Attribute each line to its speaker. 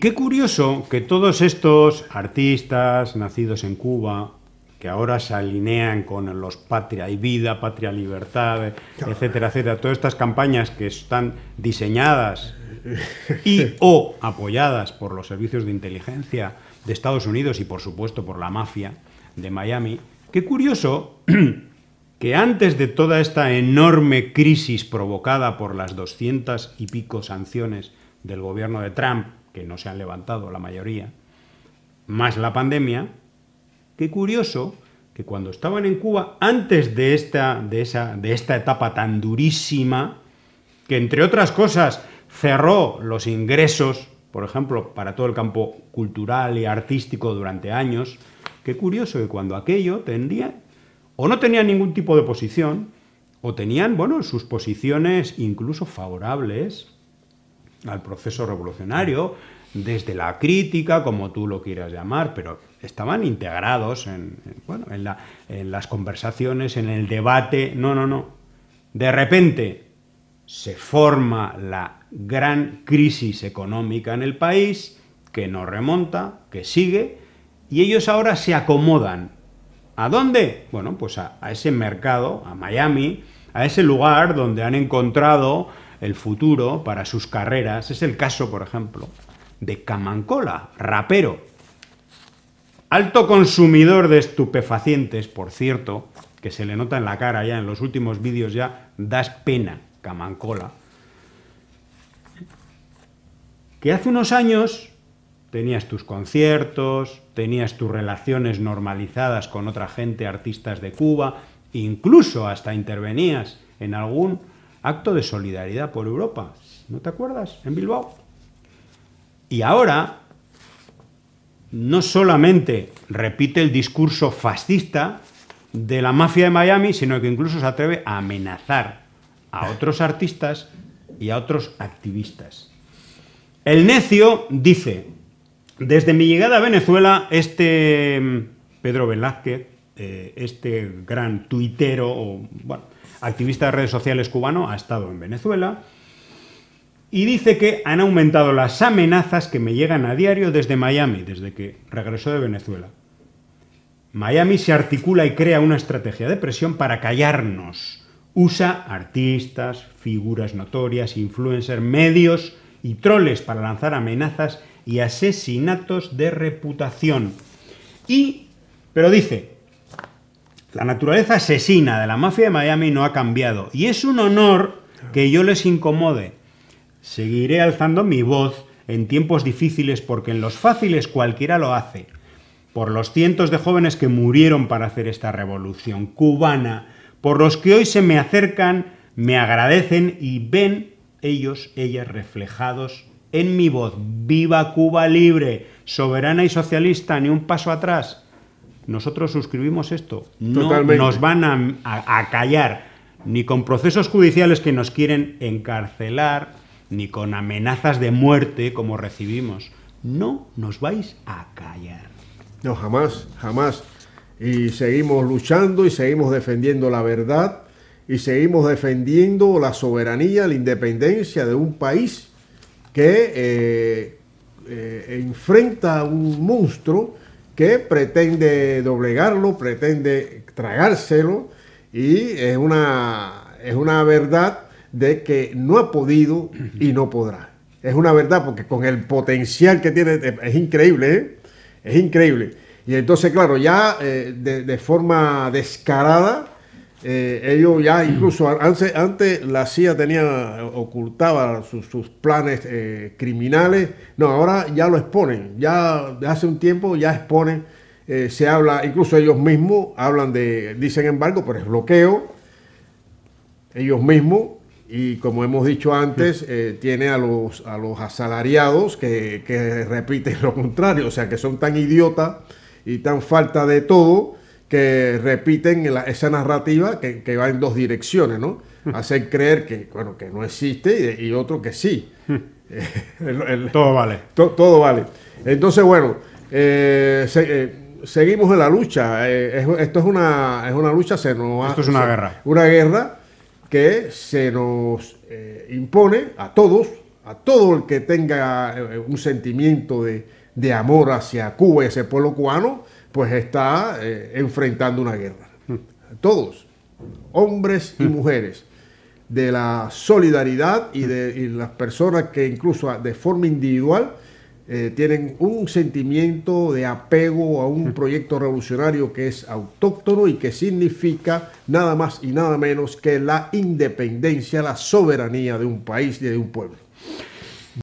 Speaker 1: Y qué curioso que todos estos artistas nacidos en Cuba, que ahora se alinean con los patria y vida, patria libertad, eh, etcétera, etcétera, todas estas campañas que están diseñadas y o apoyadas por los servicios de inteligencia de Estados Unidos y por supuesto por la mafia de Miami, qué curioso que antes de toda esta enorme crisis provocada por las doscientas y pico sanciones del gobierno de Trump que no se han levantado la mayoría, más la pandemia, qué curioso que cuando estaban en Cuba, antes de esta, de esta etapa tan durísima, que entre otras cosas cerró los ingresos, por ejemplo, para todo el campo cultural y artístico durante años, qué curioso que cuando aquello tendía, o no tenían ningún tipo de posición, o tenían, bueno, sus posiciones incluso favorables al proceso revolucionario, desde la crítica, como tú lo quieras llamar, pero estaban integrados en, bueno, en, las conversaciones, en el debate. No, no, no. De repente se forma la gran crisis económica en el país, que no remonta, que sigue, y ellos ahora se acomodan. ¿A dónde? Bueno, pues a, a ese mercado, a Miami, a ese lugar donde han encontrado el futuro para sus carreras. Es el caso, por ejemplo, de Camancola, rapero, alto consumidor de estupefacientes, por cierto, que se le nota en la cara ya en los últimos vídeos ya, das pena, Camancola, que hace unos años tenías tus conciertos, tenías tus relaciones normalizadas con otra gente, artistas de Cuba, incluso hasta intervenías en algún acto de solidaridad por Europa. ¿No te acuerdas? En Bilbao. Y ahora no solamente repite el discurso fascista de la mafia de Miami, sino que incluso se atreve a amenazar a otros artistas y a otros activistas. El necio dice, desde mi llegada a Venezuela, este mm, Pedro Velázquez eh, este gran tuitero o bueno, activista de redes sociales cubano ha estado en Venezuela y dice que han aumentado las amenazas que me llegan a diario desde Miami, desde que regresó de Venezuela. Miami se articula y crea una estrategia de presión para callarnos. Usa artistas, figuras notorias, influencers, medios y troles para lanzar amenazas y asesinatos de reputación. Y, pero dice, la naturaleza asesina de la mafia de Miami no ha cambiado y es un honor que yo les incomode. Seguiré alzando mi voz en tiempos difíciles porque en los fáciles cualquiera lo hace. Por los cientos de jóvenes que murieron para hacer esta revolución cubana, por los que hoy se me acercan, me agradecen y ven ellos, ellas reflejados en mi voz. Viva Cuba libre, soberana y socialista, ni un paso atrás nosotros suscribimos esto. No nos van a, callar ni con procesos judiciales que nos quieren encarcelar, ni con amenazas de muerte como recibimos. No nos vais a callar. No, jamás, jamás. Y
Speaker 2: seguimos luchando y seguimos defendiendo la verdad y seguimos defendiendo la soberanía, la independencia de un país que eh, eh, enfrenta a un monstruo que pretende doblegarlo, pretende tragárselo y es una, es una verdad de que no ha podido y no podrá. Es una verdad porque con el potencial que tiene es increíble, ¿eh? es increíble. Y entonces, claro, ya eh, de, forma descarada eh, ellos ya incluso antes, la CIA tenía ocultaba sus, planes eh, criminales, no, ahora ya lo exponen, ya hace un tiempo ya exponen, eh, se habla, incluso ellos mismos hablan de, dicen embargo, pero es bloqueo, ellos mismos, y como hemos dicho antes, tiene a los, a los asalariados que, que repiten lo contrario, o sea, que son tan idiotas y tan falta de todo que repiten esa narrativa que, va en dos direcciones, ¿no? Hmm. Hacen creer que, bueno, que no existe y, otro que sí. Hmm. todo vale. todo vale. Entonces, bueno, eh, eh, seguimos en la lucha. Eh, esto es una, una lucha, se nos Esto es una guerra. Una guerra que se nos impone a todos, a todo el que tenga un sentimiento de, de amor hacia Cuba y ese pueblo cubano, pues está eh, enfrentando una guerra. Todos, hombres y hmm. mujeres, de la solidaridad y de las personas que incluso ah, de forma individual eh, tienen un sentimiento de apego a un hmm. proyecto revolucionario que es autóctono y que significa nada más y nada menos que la independencia, la soberanía de un país y de un pueblo.